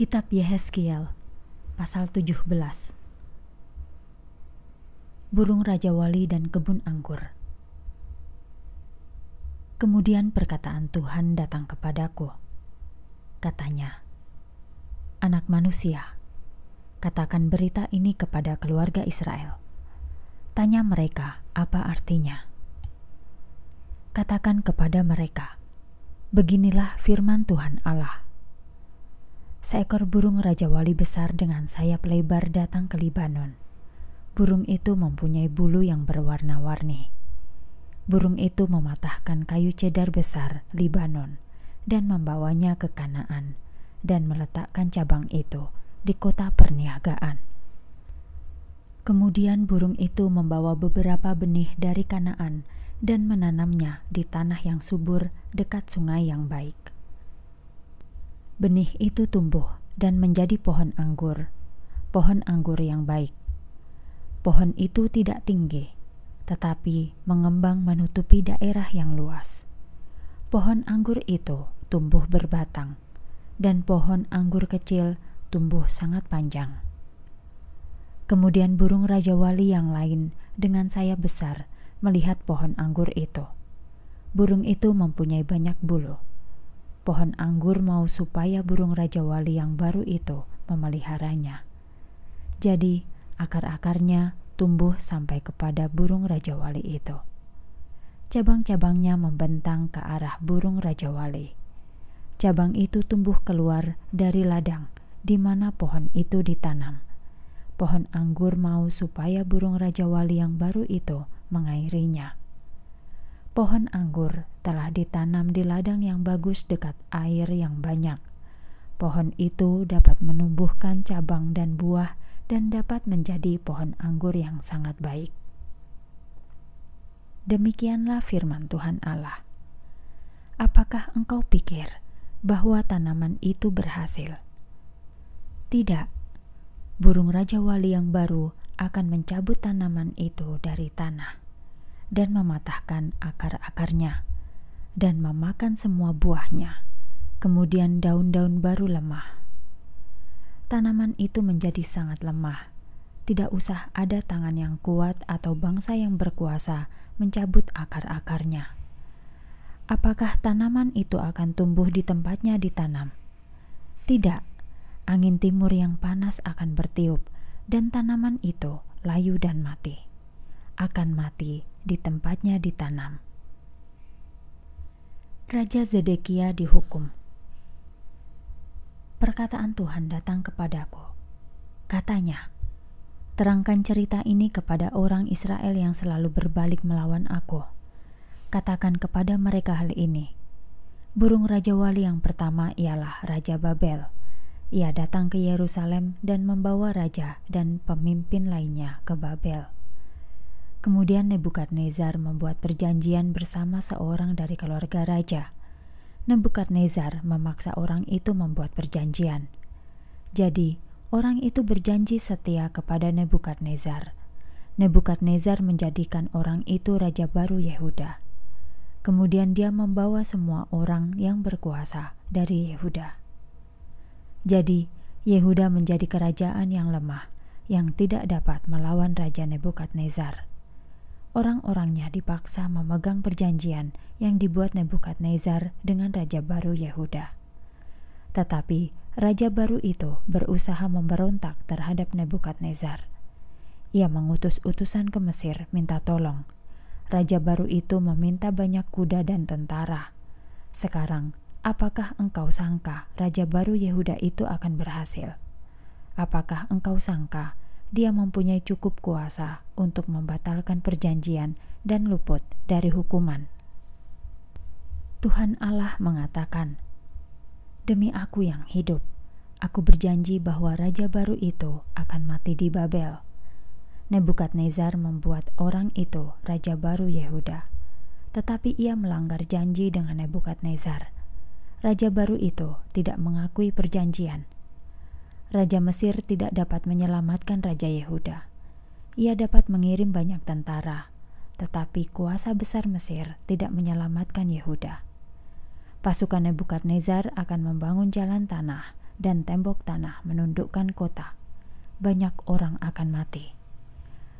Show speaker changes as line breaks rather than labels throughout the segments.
Kitab Yehezkiel pasal 17 Burung Raja Wali dan Kebun Anggur Kemudian perkataan Tuhan datang kepadaku. Katanya, Anak manusia, katakan berita ini kepada keluarga Israel. Tanya mereka apa artinya. Katakan kepada mereka, beginilah firman Tuhan Allah Seekor burung Raja Wali besar dengan sayap lebar datang ke Libanon. Burung itu mempunyai bulu yang berwarna-warni. Burung itu mematahkan kayu cedar besar Libanon dan membawanya ke Kanaan dan meletakkan cabang itu di kota perniagaan. Kemudian burung itu membawa beberapa benih dari Kanaan dan menanamnya di tanah yang subur dekat sungai yang baik benih itu tumbuh dan menjadi pohon anggur, pohon anggur yang baik. Pohon itu tidak tinggi, tetapi mengembang menutupi daerah yang luas. Pohon anggur itu tumbuh berbatang, dan pohon anggur kecil tumbuh sangat panjang. Kemudian burung raja wali yang lain dengan sayap besar melihat pohon anggur itu. Burung itu mempunyai banyak bulu pohon anggur mau supaya burung raja wali yang baru itu memeliharanya. Jadi, akar-akarnya tumbuh sampai kepada burung raja wali itu. Cabang-cabangnya membentang ke arah burung raja wali. Cabang itu tumbuh keluar dari ladang di mana pohon itu ditanam. Pohon anggur mau supaya burung raja wali yang baru itu mengairinya pohon anggur telah ditanam di ladang yang bagus dekat air yang banyak. Pohon itu dapat menumbuhkan cabang dan buah, dan dapat menjadi pohon anggur yang sangat baik. Demikianlah firman Tuhan Allah. Apakah engkau pikir bahwa tanaman itu berhasil? Tidak, burung raja wali yang baru akan mencabut tanaman itu dari tanah dan mematahkan akar-akarnya, dan memakan semua buahnya. Kemudian daun-daun baru lemah. Tanaman itu menjadi sangat lemah. Tidak usah ada tangan yang kuat atau bangsa yang berkuasa mencabut akar-akarnya. Apakah tanaman itu akan tumbuh di tempatnya ditanam? Tidak. Angin timur yang panas akan bertiup, dan tanaman itu layu dan mati akan mati di tempatnya ditanam. Raja Zedekia dihukum. Perkataan Tuhan datang kepadaku. Katanya, terangkan cerita ini kepada orang Israel yang selalu berbalik melawan aku. Katakan kepada mereka hal ini. Burung Raja Wali yang pertama ialah Raja Babel. Ia datang ke Yerusalem dan membawa raja dan pemimpin lainnya ke Babel Kemudian Nebukadnezar membuat perjanjian bersama seorang dari keluarga raja. Nebukadnezar memaksa orang itu membuat perjanjian. Jadi, orang itu berjanji setia kepada Nebukadnezar. Nebukadnezar menjadikan orang itu raja baru Yehuda. Kemudian dia membawa semua orang yang berkuasa dari Yehuda. Jadi, Yehuda menjadi kerajaan yang lemah, yang tidak dapat melawan Raja Nebukadnezar orang-orangnya dipaksa memegang perjanjian yang dibuat Nebukadnezar dengan raja baru Yehuda. Tetapi raja baru itu berusaha memberontak terhadap Nebukadnezar. Ia mengutus utusan ke Mesir minta tolong. Raja baru itu meminta banyak kuda dan tentara. Sekarang, apakah engkau sangka raja baru Yehuda itu akan berhasil? Apakah engkau sangka dia mempunyai cukup kuasa untuk membatalkan perjanjian dan luput dari hukuman. Tuhan Allah mengatakan, "Demi Aku yang hidup, Aku berjanji bahwa raja baru itu akan mati di Babel." Nebukadnezar membuat orang itu raja baru Yehuda, tetapi ia melanggar janji dengan Nebukadnezar. Raja baru itu tidak mengakui perjanjian Raja Mesir tidak dapat menyelamatkan Raja Yehuda. Ia dapat mengirim banyak tentara, tetapi kuasa besar Mesir tidak menyelamatkan Yehuda. Pasukan Nebukadnezar akan membangun jalan tanah dan tembok tanah menundukkan kota. Banyak orang akan mati.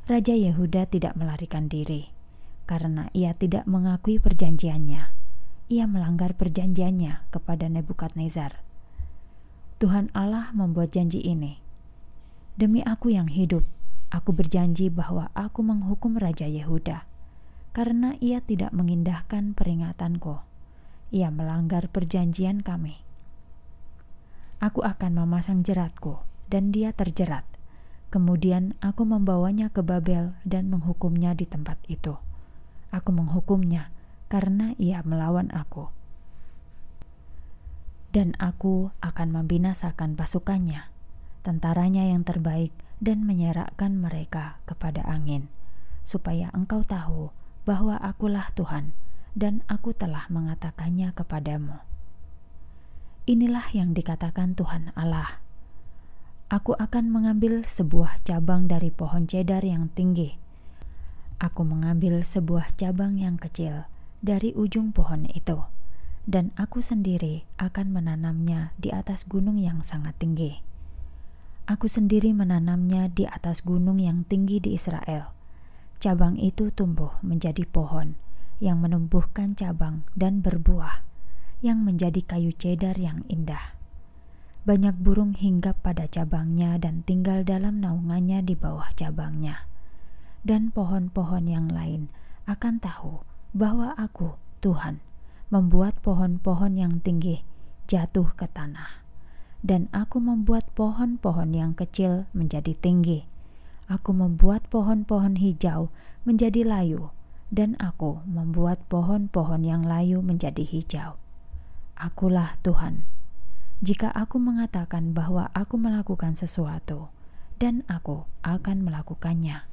Raja Yehuda tidak melarikan diri karena ia tidak mengakui perjanjiannya. Ia melanggar perjanjiannya kepada Nebukadnezar Tuhan Allah membuat janji ini. Demi aku yang hidup, aku berjanji bahwa aku menghukum Raja Yehuda, karena ia tidak mengindahkan peringatanku. Ia melanggar perjanjian kami. Aku akan memasang jeratku, dan dia terjerat. Kemudian aku membawanya ke Babel dan menghukumnya di tempat itu. Aku menghukumnya karena ia melawan aku dan aku akan membinasakan pasukannya, tentaranya yang terbaik, dan menyerahkan mereka kepada angin, supaya engkau tahu bahwa Akulah Tuhan, dan Aku telah mengatakannya kepadamu. Inilah yang dikatakan Tuhan Allah: "Aku akan mengambil sebuah cabang dari pohon cedar yang tinggi. Aku mengambil sebuah cabang yang kecil dari ujung pohon itu." dan aku sendiri akan menanamnya di atas gunung yang sangat tinggi. Aku sendiri menanamnya di atas gunung yang tinggi di Israel. Cabang itu tumbuh menjadi pohon yang menumbuhkan cabang dan berbuah, yang menjadi kayu cedar yang indah. Banyak burung hinggap pada cabangnya dan tinggal dalam naungannya di bawah cabangnya, dan pohon-pohon yang lain akan tahu bahwa Aku, Tuhan, membuat pohon-pohon yang tinggi jatuh ke tanah, dan aku membuat pohon-pohon yang kecil menjadi tinggi. Aku membuat pohon-pohon hijau menjadi layu, dan aku membuat pohon-pohon yang layu menjadi hijau. Akulah Tuhan. Jika aku mengatakan bahwa aku melakukan sesuatu, dan aku akan melakukannya.